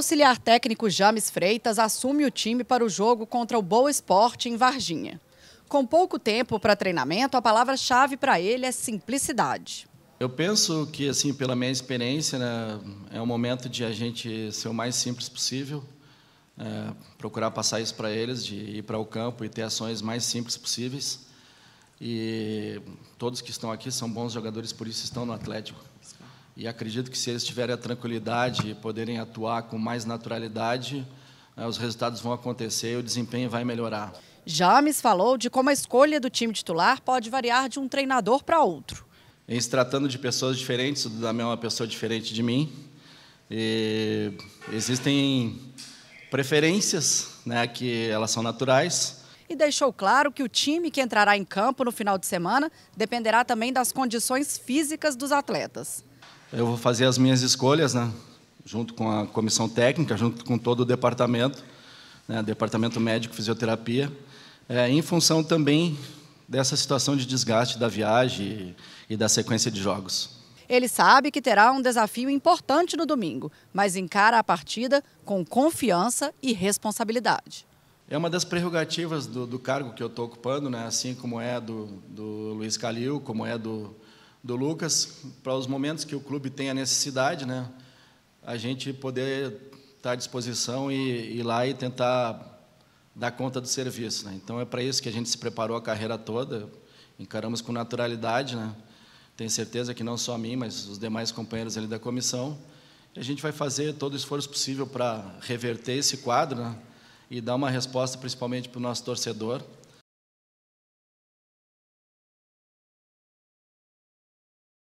auxiliar técnico James Freitas assume o time para o jogo contra o Boa Esporte em Varginha. Com pouco tempo para treinamento, a palavra-chave para ele é simplicidade. Eu penso que, assim, pela minha experiência, né, é um momento de a gente ser o mais simples possível, é, procurar passar isso para eles, de ir para o campo e ter ações mais simples possíveis. E todos que estão aqui são bons jogadores, por isso estão no Atlético. E acredito que se eles tiverem a tranquilidade e poderem atuar com mais naturalidade, né, os resultados vão acontecer e o desempenho vai melhorar. James falou de como a escolha do time titular pode variar de um treinador para outro. Em se tratando de pessoas diferentes, o Dudamel é uma pessoa diferente de mim. E existem preferências, né, que elas são naturais e deixou claro que o time que entrará em campo no final de semana dependerá também das condições físicas dos atletas eu vou fazer as minhas escolhas, né? junto com a comissão técnica, junto com todo o departamento, né? departamento médico, fisioterapia, é, em função também dessa situação de desgaste da viagem e, e da sequência de jogos. Ele sabe que terá um desafio importante no domingo, mas encara a partida com confiança e responsabilidade. É uma das prerrogativas do, do cargo que eu estou ocupando, né? assim como é do, do Luiz Calil, como é do, do Lucas para os momentos que o clube tem a necessidade, né? A gente poder estar à disposição e ir lá e tentar dar conta do serviço, né? Então é para isso que a gente se preparou a carreira toda, encaramos com naturalidade, né? Tenho certeza que não só a mim, mas os demais companheiros ali da comissão. a gente vai fazer todo o esforço possível para reverter esse quadro né? e dar uma resposta principalmente para o nosso torcedor.